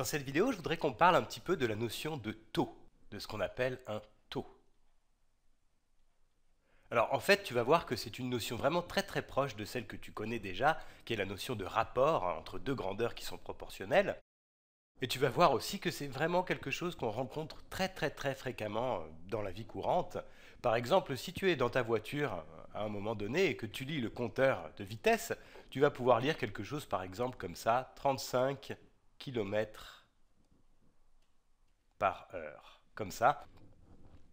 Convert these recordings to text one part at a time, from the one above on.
Dans cette vidéo, je voudrais qu'on parle un petit peu de la notion de taux, de ce qu'on appelle un taux. Alors en fait, tu vas voir que c'est une notion vraiment très très proche de celle que tu connais déjà, qui est la notion de rapport hein, entre deux grandeurs qui sont proportionnelles. Et tu vas voir aussi que c'est vraiment quelque chose qu'on rencontre très très très fréquemment euh, dans la vie courante. Par exemple, si tu es dans ta voiture euh, à un moment donné et que tu lis le compteur de vitesse, tu vas pouvoir lire quelque chose par exemple comme ça, 35 kilomètres par heure, comme ça.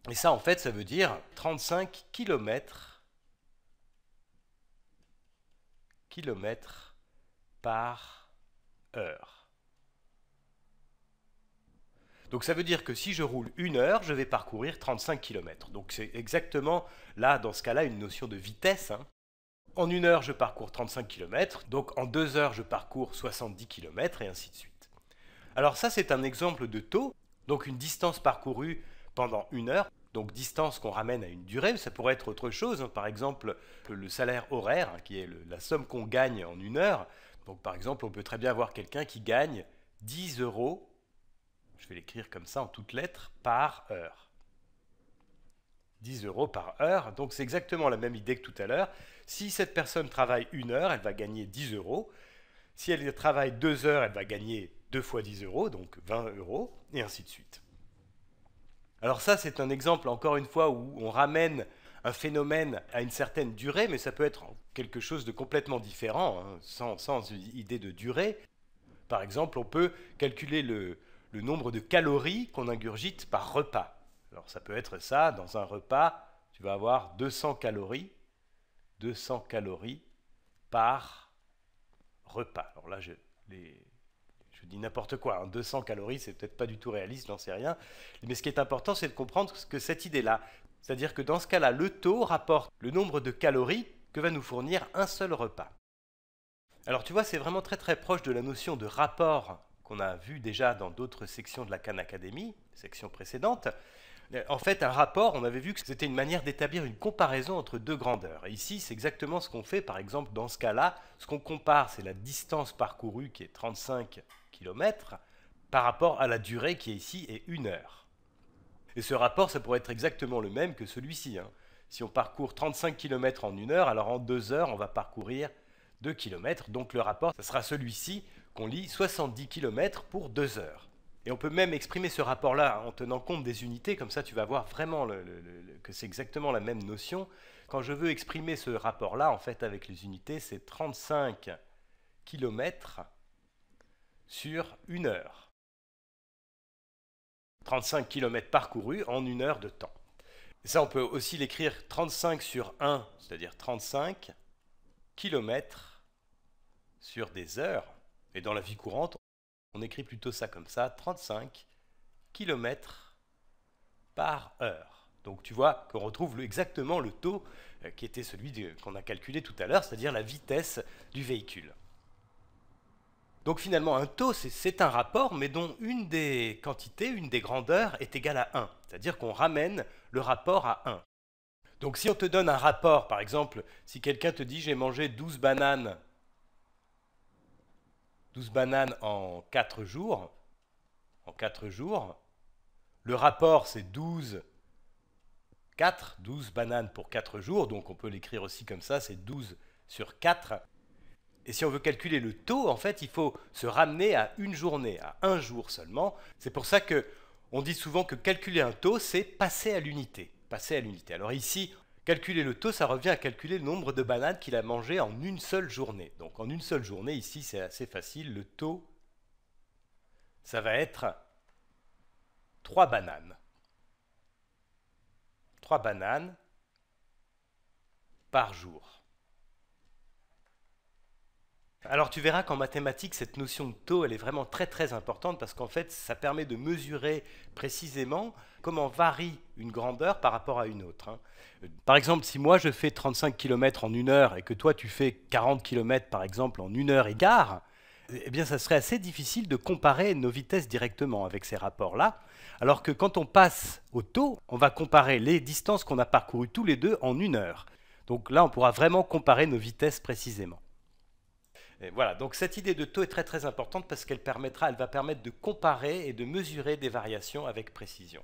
Et ça, en fait, ça veut dire 35 km, km par heure. Donc ça veut dire que si je roule une heure, je vais parcourir 35 km. Donc c'est exactement là, dans ce cas-là, une notion de vitesse. Hein. En une heure, je parcours 35 km, donc en deux heures, je parcours 70 km, et ainsi de suite. Alors ça, c'est un exemple de taux, donc une distance parcourue pendant une heure, donc distance qu'on ramène à une durée, ça pourrait être autre chose, hein. par exemple le salaire horaire, hein, qui est la somme qu'on gagne en une heure. Donc par exemple, on peut très bien avoir quelqu'un qui gagne 10 euros, je vais l'écrire comme ça en toutes lettres, par heure. 10 euros par heure. Donc c'est exactement la même idée que tout à l'heure. Si cette personne travaille une heure, elle va gagner 10 euros. Si elle travaille deux heures, elle va gagner deux fois 10 euros, donc 20 euros, et ainsi de suite. Alors ça, c'est un exemple, encore une fois, où on ramène un phénomène à une certaine durée, mais ça peut être quelque chose de complètement différent, hein, sans, sans idée de durée. Par exemple, on peut calculer le nombre de calories qu'on ingurgite par repas. Alors ça peut être ça, dans un repas, tu vas avoir 200 calories, 200 calories par repas. Alors là, je, je dis n'importe quoi, 200 hein. calories, c'est peut-être pas du tout réaliste, j'en sais rien. Mais ce qui est important, c'est de comprendre que cette idée-là, c'est-à-dire que dans ce cas-là, le taux rapporte le nombre de calories que va nous fournir un seul repas. Alors tu vois, c'est vraiment très très proche de la notion de rapport qu'on a vu déjà dans d'autres sections de la Khan Academy, section précédente, euh, en fait, un rapport, on avait vu que c'était une manière d'établir une comparaison entre deux grandeurs. Et ici, c'est exactement ce qu'on fait, par exemple, dans ce cas-là. Ce qu'on compare, c'est la distance parcourue, qui est 35 km, par rapport à la durée qui est ici, est 1 heure. Et ce rapport, ça pourrait être exactement le même que celui-ci. Hein. Si on parcourt 35 km en 1 heure, alors en 2 heures, on va parcourir 2 km. Donc le rapport, ça sera celui-ci qu'on lit 70 km pour 2 heures. Et on peut même exprimer ce rapport-là en tenant compte des unités, comme ça tu vas voir vraiment que c'est exactement la même notion. Quand je veux exprimer ce rapport-là, en fait, avec les unités, c'est 35 km sur une heure. 35 km parcourus en une heure de temps. Et ça, on peut aussi l'écrire 35 sur 1, c'est-à-dire 35 km sur des heures. Et dans la vie courante, on écrit plutôt ça comme ça, 35 km par heure. Donc tu vois qu'on retrouve exactement le taux euh, qui était celui qu'on a calculé tout à l'heure, c'est-à-dire la vitesse du véhicule. Donc finalement, un taux, c'est un rapport, mais dont une des quantités, une des grandeurs est égale à 1. C'est-à-dire qu'on ramène le rapport à 1. Donc si on te donne un rapport, par exemple, si quelqu'un te dit j'ai mangé 12 bananes 12 bananes en 4 jours. En jours. Le rapport, c'est 12, 4, 12 bananes pour 4 jours. Donc on peut l'écrire aussi comme ça, c'est 12 sur 4. Et si on veut calculer le taux, en fait, il faut se ramener à une journée, à un jour seulement. C'est pour ça que on dit souvent que calculer un taux, c'est passer à l'unité. Passer à l'unité. Alors ici, Calculer le taux, ça revient à calculer le nombre de bananes qu'il a mangé en une seule journée. Donc en une seule journée, ici c'est assez facile, le taux, ça va être 3 bananes. 3 bananes par jour. Alors tu verras qu'en mathématiques, cette notion de taux, elle est vraiment très très importante parce qu'en fait, ça permet de mesurer précisément comment varie une grandeur par rapport à une autre. Hein. Par exemple, si moi je fais 35 km en une heure et que toi tu fais 40 km par exemple en une heure et gare, eh bien ça serait assez difficile de comparer nos vitesses directement avec ces rapports-là. Alors que quand on passe au taux, on va comparer les distances qu'on a parcourues tous les deux en une heure. Donc là, on pourra vraiment comparer nos vitesses précisément voilà, donc cette idée de taux est très très importante parce qu'elle permettra, elle va permettre de comparer et de mesurer des variations avec précision.